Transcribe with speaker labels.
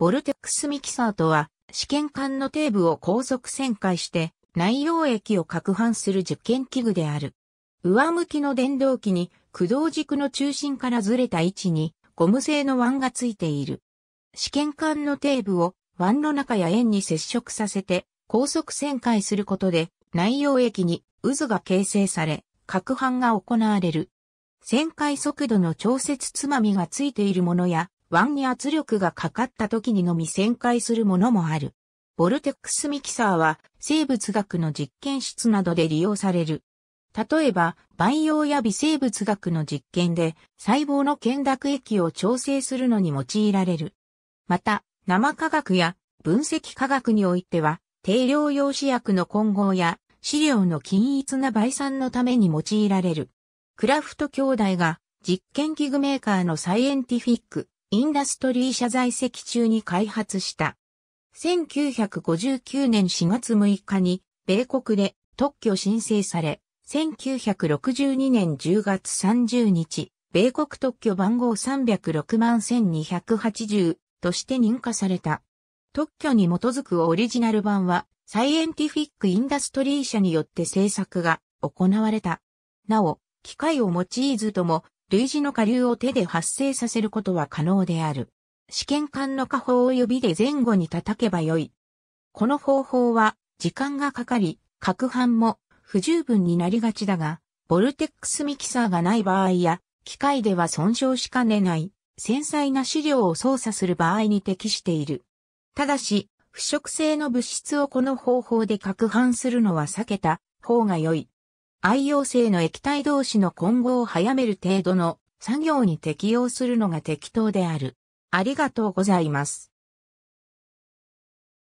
Speaker 1: ボルテックスミキサーとは、試験管の底部を高速旋回して内容液を攪拌する受験器具である。上向きの電動機に駆動軸の中心からずれた位置にゴム製の腕がついている。試験管の底部を腕の中や円に接触させて高速旋回することで内容液に渦が形成され、攪拌が行われる。旋回速度の調節つまみがついているものや、腕に圧力がかかった時にのみ旋回するものもある。ボルテックスミキサーは生物学の実験室などで利用される。例えば、培養や微生物学の実験で細胞の検濁液を調整するのに用いられる。また、生化学や分析化学においては、定量用試薬の混合や資料の均一な倍産のために用いられる。クラフト兄弟が実験器具メーカーのサイエンティフィックインダストリー社在籍中に開発した。1959年4月6日に、米国で特許申請され、1962年10月30日、米国特許番号306万1280として認可された。特許に基づくオリジナル版は、サイエンティフィック・インダストリー社によって制作が行われた。なお、機械を用いずとも類似の下流を手で発生させることは可能である。試験管の下方を指で前後に叩けばよい。この方法は時間がかかり、攪拌も不十分になりがちだが、ボルテックスミキサーがない場合や、機械では損傷しかねない繊細な資料を操作する場合に適している。ただし、腐食性の物質をこの方法で攪拌するのは避けた方が良い。愛用性の液体同士の混合を早める程度の作業に適用するのが適当である。ありがとうございます。